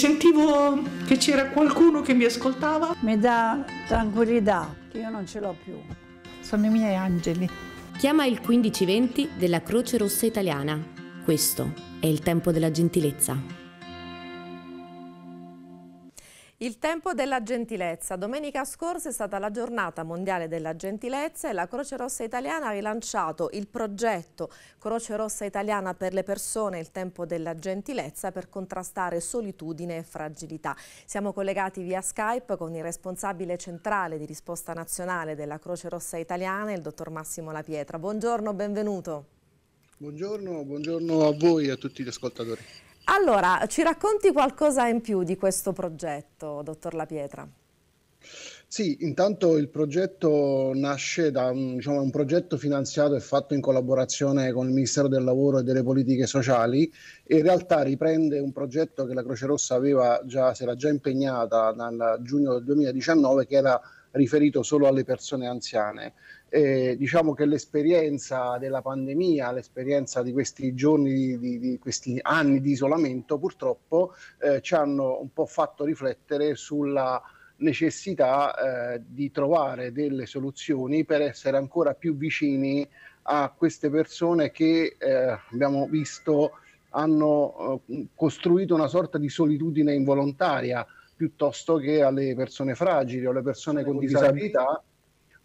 Sentivo che c'era qualcuno che mi ascoltava. Mi dà tranquillità, che io non ce l'ho più. Sono i miei angeli. Chiama il 1520 della Croce Rossa Italiana. Questo è il tempo della gentilezza. Il tempo della gentilezza. Domenica scorsa è stata la giornata mondiale della gentilezza e la Croce Rossa Italiana ha rilanciato il progetto Croce Rossa Italiana per le persone, il tempo della gentilezza per contrastare solitudine e fragilità. Siamo collegati via Skype con il responsabile centrale di risposta nazionale della Croce Rossa Italiana, il dottor Massimo La Pietra. Buongiorno, benvenuto. Buongiorno, buongiorno a voi e a tutti gli ascoltatori. Allora, ci racconti qualcosa in più di questo progetto, dottor La Pietra? Sì, intanto il progetto nasce da un, diciamo, un, progetto finanziato e fatto in collaborazione con il Ministero del Lavoro e delle Politiche Sociali e in realtà riprende un progetto che la Croce Rossa aveva già, si era già impegnata dal giugno del 2019 che era riferito solo alle persone anziane. Eh, diciamo che l'esperienza della pandemia, l'esperienza di questi giorni, di, di questi anni di isolamento, purtroppo eh, ci hanno un po' fatto riflettere sulla necessità eh, di trovare delle soluzioni per essere ancora più vicini a queste persone che eh, abbiamo visto hanno eh, costruito una sorta di solitudine involontaria piuttosto che alle persone fragili o alle persone con, con esatto. disabilità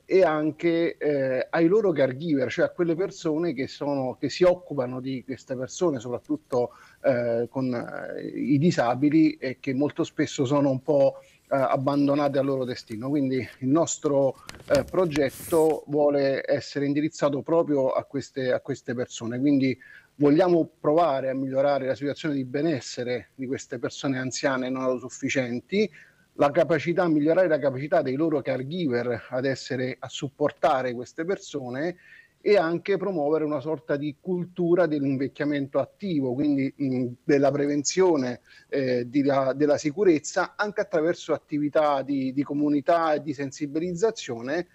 e anche eh, ai loro caregiver, cioè a quelle persone che, sono, che si occupano di queste persone, soprattutto eh, con eh, i disabili e che molto spesso sono un po' eh, abbandonate al loro destino. Quindi il nostro eh, progetto vuole essere indirizzato proprio a queste, a queste persone, quindi vogliamo provare a migliorare la situazione di benessere di queste persone anziane non autosufficienti, la capacità, migliorare la capacità dei loro caregiver ad essere, a supportare queste persone e anche promuovere una sorta di cultura dell'invecchiamento attivo, quindi mh, della prevenzione eh, la, della sicurezza, anche attraverso attività di, di comunità e di sensibilizzazione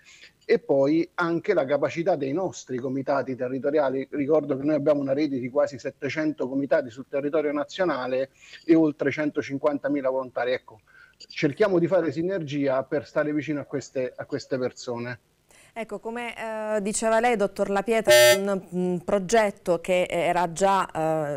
e poi anche la capacità dei nostri comitati territoriali. Ricordo che noi abbiamo una rete di quasi 700 comitati sul territorio nazionale e oltre 150.000 volontari. Ecco, cerchiamo di fare sinergia per stare vicino a queste, a queste persone. Ecco, come eh, diceva lei, dottor La Pietra, un, un progetto che eh, era già,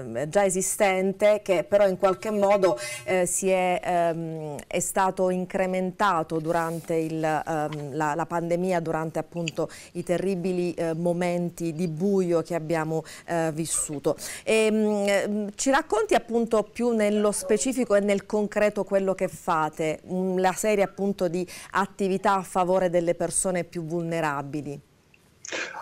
eh, già, esistente, che però in qualche modo eh, è, ehm, è, stato incrementato durante il, ehm, la, la, pandemia, durante appunto i terribili eh, momenti di buio che abbiamo eh, vissuto. E, ehm, mh, ehm, ci racconti appunto più nello specifico e nel concreto quello che fate, mh, mm, la serie appunto di attività a favore delle persone più vulnerabili vulnerabili?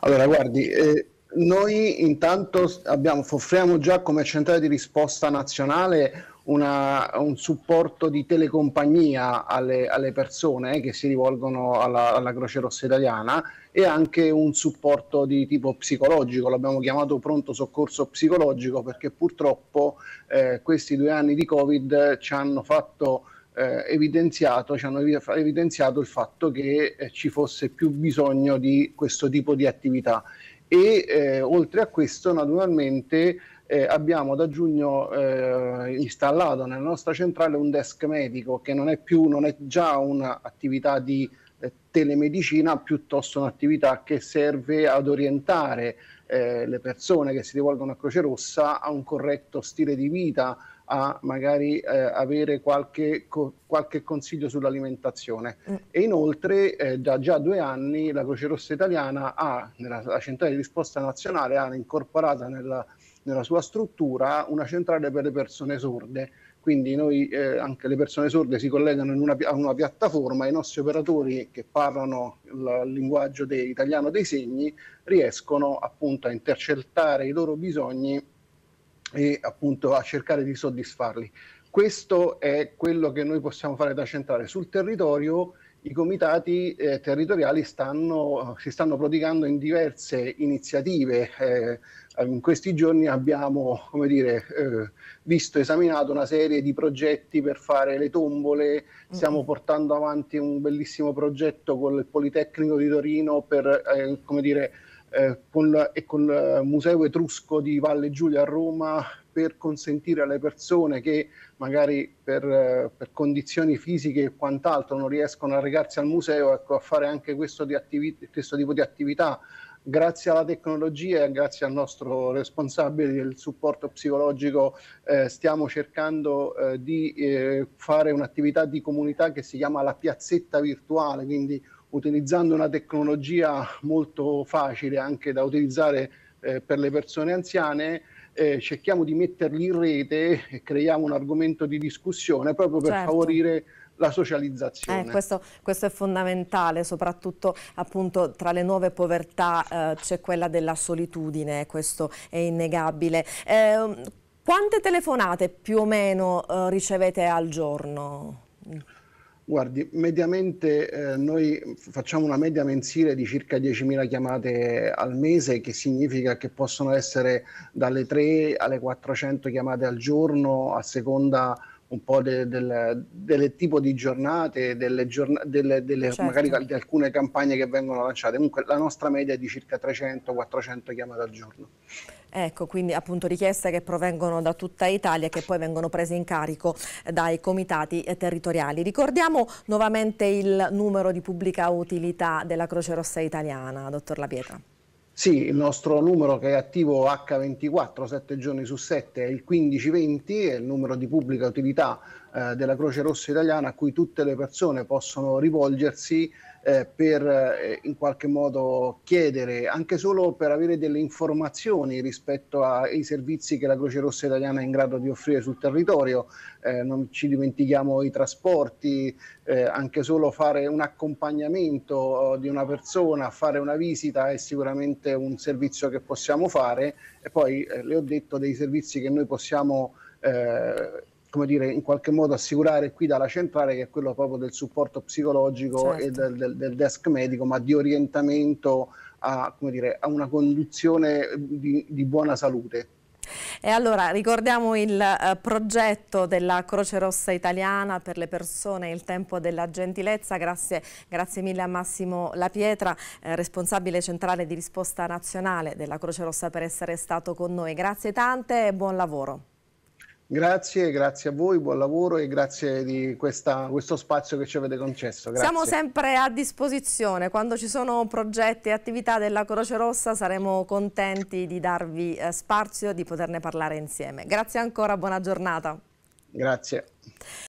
Allora, guardi, eh, noi intanto abbiamo, offriamo già come centrale di risposta nazionale una, un supporto di telecompagnia alle, alle persone eh, che si rivolgono alla, alla, Croce Rossa Italiana e anche un supporto di tipo psicologico, l'abbiamo chiamato pronto soccorso psicologico perché purtroppo eh, questi due anni di Covid ci hanno fatto eh, evidenziato, ci hanno evidenziato il fatto che eh, ci fosse più bisogno di questo tipo di attività e eh, oltre a questo naturalmente eh, abbiamo da giugno eh, installato nella nostra centrale un desk medico che non è, più, non è già un'attività di eh, telemedicina piuttosto un'attività che serve ad orientare le persone che si rivolgono a Croce Rossa a un corretto stile di vita, a magari eh, avere qualche, co- qualche, consiglio sull'alimentazione. Mm. E inoltre eh, da già due anni la Croce Rossa Italiana ha, nella centrale di risposta nazionale, ha incorporata nella, nella sua struttura una centrale per le persone sorde quindi noi, eh, anche le persone sorde si collegano una, a una piattaforma, e i nostri operatori che parlano il linguaggio de, italiano dei segni riescono appunto a intercettare i loro bisogni e appunto a cercare di soddisfarli. Questo è quello che noi possiamo fare da centrale. Sul territorio i comitati eh, territoriali stanno, si stanno prodigando in diverse iniziative. Eh, in questi giorni abbiamo come dire, eh, visto esaminato una serie di progetti per fare le tombole, stiamo mm portando avanti un bellissimo progetto con il Politecnico di Torino per eh, come dire, eh, con, col, e col Museo Etrusco di Valle Giulia a Roma per consentire alle persone che magari per, eh, per condizioni fisiche e quant'altro non riescono a recarsi al museo ecco, a fare anche questo, di questo tipo di attività grazie alla tecnologia e grazie al nostro responsabile del supporto psicologico eh, stiamo cercando eh, di eh, fare un'attività di comunità che si chiama la piazzetta virtuale, quindi utilizzando una tecnologia molto facile anche da utilizzare eh, per le persone anziane, eh, cerchiamo di metterli in rete e creiamo un argomento di discussione proprio per certo. favorire la socializzazione. Eh, questo, questo, è fondamentale, soprattutto appunto tra le nuove povertà eh, c'è quella della solitudine, questo è innegabile. Ehm, quante telefonate più o meno eh, ricevete al giorno? Guardi, mediamente eh, noi facciamo una media mensile di circa 10.000 chiamate al mese, che significa che possono essere dalle 3 alle 400 chiamate al giorno a seconda un po' del, del, del tipo di giornate, delle giorn- delle, delle, certo. magari di alcune campagne che vengono lanciate. Comunque la nostra media è di circa 300-400 chiamate al giorno. Ecco, quindi appunto richieste che provengono da tutta Italia e che poi vengono prese in carico eh, dai comitati eh, territoriali. Ricordiamo nuovamente il numero di pubblica utilità della Croce Rossa Italiana, dottor La Pietra. Sì, il nostro numero che è attivo H24 7 giorni su 7 è il 1520, è il numero di pubblica utilità eh, della Croce Rossa italiana a cui tutte le persone possono rivolgersi eh, per eh, in qualche modo chiedere, anche solo per avere delle informazioni rispetto ai servizi che la Croce Rossa italiana è in grado di offrire sul territorio. Eh, non ci dimentichiamo i trasporti, eh, anche solo fare un accompagnamento eh, di una persona, fare una visita è sicuramente un servizio che possiamo fare e poi eh, le ho detto dei servizi che noi possiamo eh, come dire, in qualche modo assicurare qui dalla centrale che è quello proprio del supporto psicologico certo. e del, del, del, desk medico, ma di orientamento a, dire, a una conduzione di, di buona salute. E allora ricordiamo il eh, progetto della Croce Rossa Italiana per le persone il tempo della gentilezza, grazie, grazie mille a Massimo La Pietra, eh, responsabile centrale di risposta nazionale della Croce Rossa per essere stato con noi. Grazie tante e buon lavoro. Grazie, grazie a voi, buon lavoro e grazie di questa, questo spazio che ci avete concesso. Grazie. Siamo sempre a disposizione, quando ci sono progetti e attività della Croce Rossa saremo contenti di darvi eh, spazio e di poterne parlare insieme. Grazie ancora, buona giornata. Grazie.